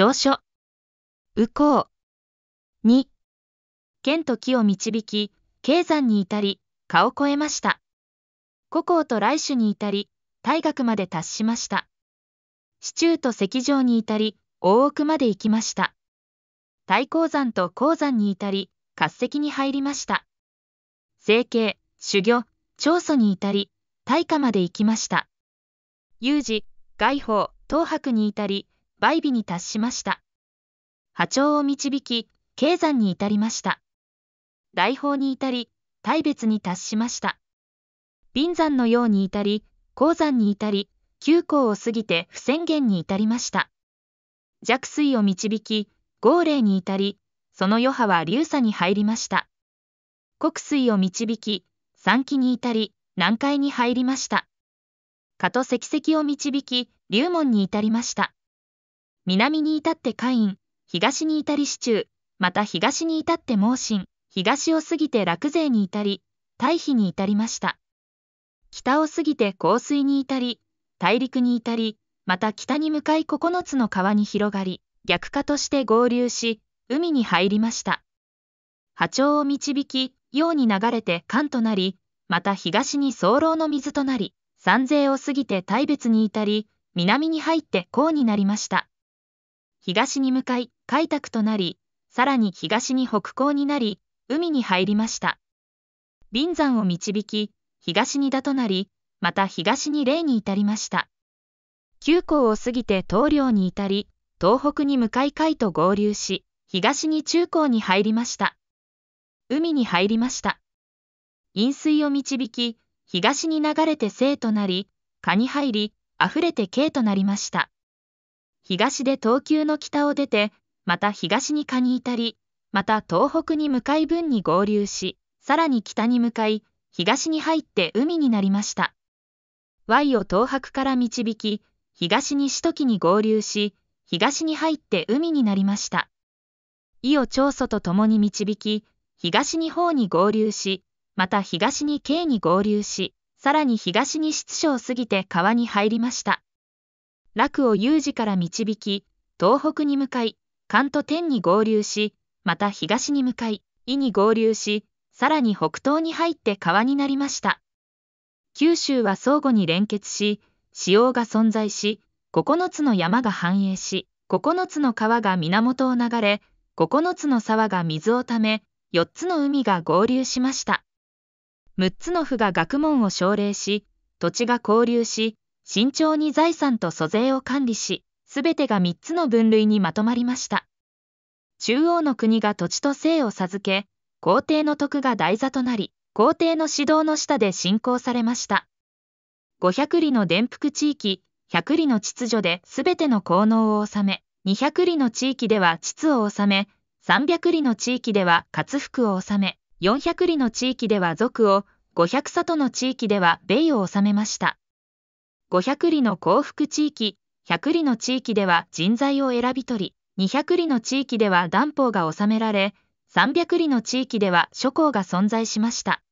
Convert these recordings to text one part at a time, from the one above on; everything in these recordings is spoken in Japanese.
証書。右行。二、剣と木を導き、経山に至り、蚊を越えました。古郷と来種に至り、大学まで達しました。市中と石上に至り、大奥まで行きました。太鉱山と鉱山に至り、滑石に入りました。整形、修行、長祖に至り、大化まで行きました。有事、外法、東博に至り、イビに達しました。波長を導き、経山に至りました。大砲に至り、大別に達しました。貧山のように至り、鉱山に至り、急行を過ぎて不宣言に至りました。弱水を導き、号令に至り、その余波は流砂に入りました。国水を導き、山気に至り、南海に入りました。加と石石を導き、龍門に至りました。南に至ってカイン、東に至り市中、また東に至って盲信、東を過ぎて落税に至り、退避に至りました。北を過ぎて降水に至り、大陸に至り、また北に向かい9つの川に広がり、逆化として合流し、海に入りました。波長を導き、うに流れて関となり、また東に早漏の水となり、山勢を過ぎて大別に至り、南に入って江になりました。東に向かい開拓となり、さらに東に北港になり、海に入りました。林山を導き、東に田となり、また東に霊に至りました。九港を過ぎて東梁に至り、東北に向かい海と合流し、東に中港に入りました。海に入りました。飲水を導き、東に流れて生となり、蚊に入り、溢れて形となりました。東で東急の北を出て、また東に蚊に至り、また東北に向かい分に合流し、さらに北に向かい、東に入って海になりました。Y を東北から導き、東に首都機に合流し、東に入って海になりました。イを長祖と共に導き、東に方に合流し、また東に京に合流し、さらに東に室所を過ぎて川に入りました。楽を有事から導き、東北に向かい、関と天に合流し、また東に向かい、伊に合流し、さらに北東に入って川になりました。九州は相互に連結し、潮が存在し、9つの山が繁栄し、9つの川が源を流れ、9つの沢が水をため、4つの海が合流しました。6つの府が学問を奨励し、土地が交流し、慎重に財産と租税を管理し、すべてが3つの分類にまとまりました。中央の国が土地と姓を授け、皇帝の徳が台座となり、皇帝の指導の下で信仰されました。500里の伝福地域、100里の秩序で全ての効能を収め、200里の地域では秩を収め、300里の地域では活服を収め、400里の地域では俗を、500里の地域では米を収めました。500里の幸福地域、100里の地域では人材を選び取り、200里の地域では断法が収められ、300里の地域では諸侯が存在しました。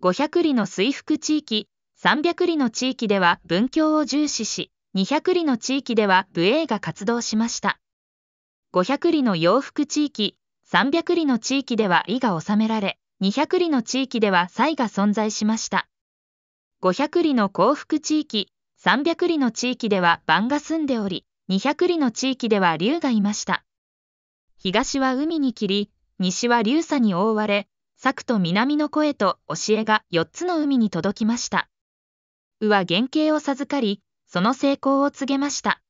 500里の水福地域、300里の地域では文教を重視し、200里の地域では武衛が活動しました。500里の洋服地域、300里の地域では伊が治められ、200里の地域では祭が存在しました。500里の幸福地域、300里の地域では番が住んでおり、200里の地域では竜がいました。東は海に切り、西は竜砂に覆われ、作と南の声と教えが4つの海に届きました。うは原型を授かり、その成功を告げました。